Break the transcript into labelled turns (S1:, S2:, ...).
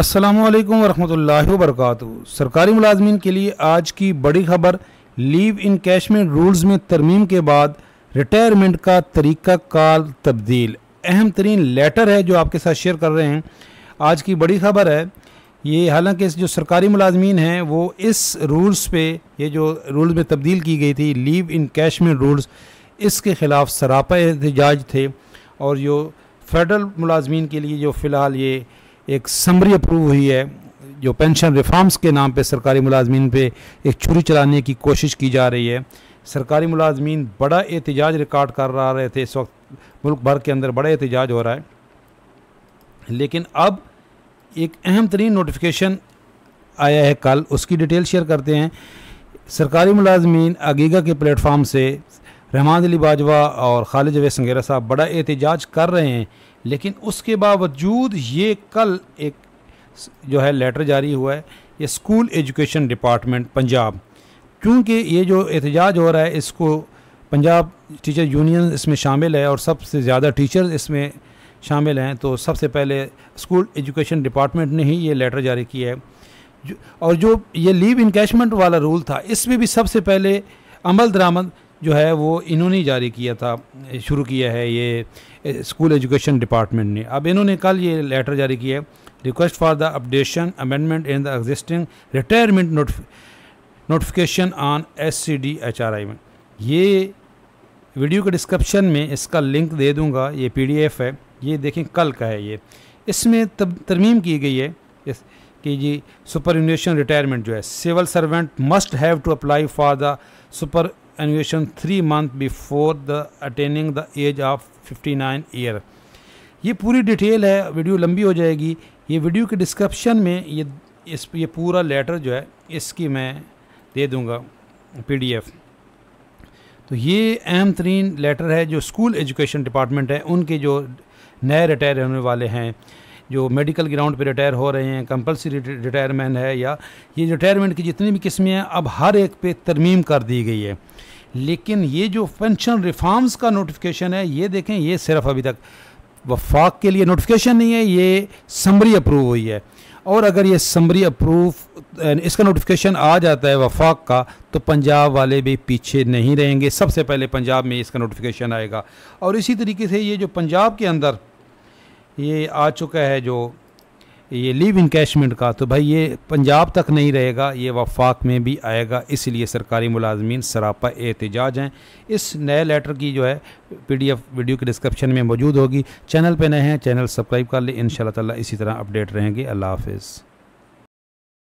S1: असलम वरम् वरक सरकारी मुलाजमन के लिए आज की बड़ी खबर लीव इन कैशमेंट रूल्स में तरमीम के बाद रिटायरमेंट का तरीका कार तब्दील अहम तरीन लेटर है जो आपके साथ शेयर कर रहे हैं आज की बड़ी खबर है ये हालांकि जो सरकारी मुलाजमी हैं वो इस रूल्स पे ये जो रूल्स में तब्दील की गई थी लीव इन कैशमेंट रूल्स इसके ख़िलाफ़ सरापा एहतजाज थे और जो फेडरल मुलाजमीन के लिए जो फ़िलहाल ये एक समरी अप्रूव हुई है जो पेंशन रिफॉर्म्स के नाम पे सरकारी मुलाजमीन पे एक छुरी चलाने की कोशिश की जा रही है सरकारी मुलाजमीन बड़ा एहतजाज रिकॉर्ड कर रहा रहे थे इस वक्त मुल्क भर के अंदर बड़ा एहतजाज हो रहा है लेकिन अब एक अहम तरीन नोटिफिकेशन आया है कल उसकी डिटेल शेयर करते हैं सरकारी मुलाजमीन अगीगा के प्लेटफॉर्म से रहमान अली बाजवा और खालिद जवेद संगेरा साहब बड़ा एहतजाज कर रहे हैं लेकिन उसके बावजूद ये कल एक जो है लेटर जारी हुआ है ये स्कूल एजुकेशन डिपार्टमेंट पंजाब क्योंकि ये जो एहतजाज हो रहा है इसको पंजाब टीचर यूनियन इसमें शामिल है और सबसे ज़्यादा टीचर्स इसमें शामिल हैं तो सबसे पहले स्कूल एजुकेशन डिपार्टमेंट ने ही ये लेटर जारी किया है जो, और जो ये लीव इनकेशमेंट वाला रूल था इसमें भी सबसे पहले अमल दरामद जो है वो इन्होंने जारी किया था शुरू किया है ये स्कूल एजुकेशन डिपार्टमेंट ने अब इन्होंने कल ये लेटर जारी किया है request for the updation amendment in the existing retirement notification on S C D H R I में ये वीडियो के डिस्क्रिप्शन में इसका लिंक दे दूँगा ये पी डी एफ है ये देखें कल का है ये इसमें तब तरमीम की गई है इस कि जी सुपर यूनिशन रिटायरमेंट जो है civil servant must have to apply for the superannuation three month before the attaining the age of 59 year ये पूरी डिटेल है वीडियो लंबी हो जाएगी ये वीडियो के डिस्क्रिप्शन में ये इस ये पूरा लेटर जो है इसकी मैं दे दूँगा पीडीएफ तो ये अहम तरीन लेटर है जो स्कूल एजुकेशन डिपार्टमेंट है उनके जो नए रिटायर होने वाले हैं जो मेडिकल ग्राउंड पे रिटायर हो रहे हैं कंपलसरी रिटायरमेंट है या ये रिटायरमेंट की जितनी भी किस्में हैं अब हर एक पे तरमीम कर दी गई है लेकिन ये जो पेंशन रिफॉर्म्स का नोटिफिकेशन है ये देखें ये सिर्फ अभी तक वफाक के लिए नोटिफिकेशन नहीं है ये समरी अप्रूव हुई है और अगर ये समरी अप्रूव इसका नोटिफिकेशन आ जाता है वफाक का तो पंजाब वाले भी पीछे नहीं रहेंगे सबसे पहले पंजाब में इसका नोटिफिकेशन आएगा और इसी तरीके से ये जो पंजाब के अंदर ये आ चुका है जो ये लीव इनकेशमेंट का तो भाई ये पंजाब तक नहीं रहेगा ये वफाक में भी आएगा इसलिए सरकारी मुलाजमीन सरापा एहतजाज हैं इस नए लेटर की जो है पीडीएफ वीडियो के डिस्क्रिप्शन में मौजूद होगी चैनल पे नए हैं चैनल सब्सक्राइब कर लें इन ताला इसी तरह अपडेट रहेंगे अल्लाह हाफिज़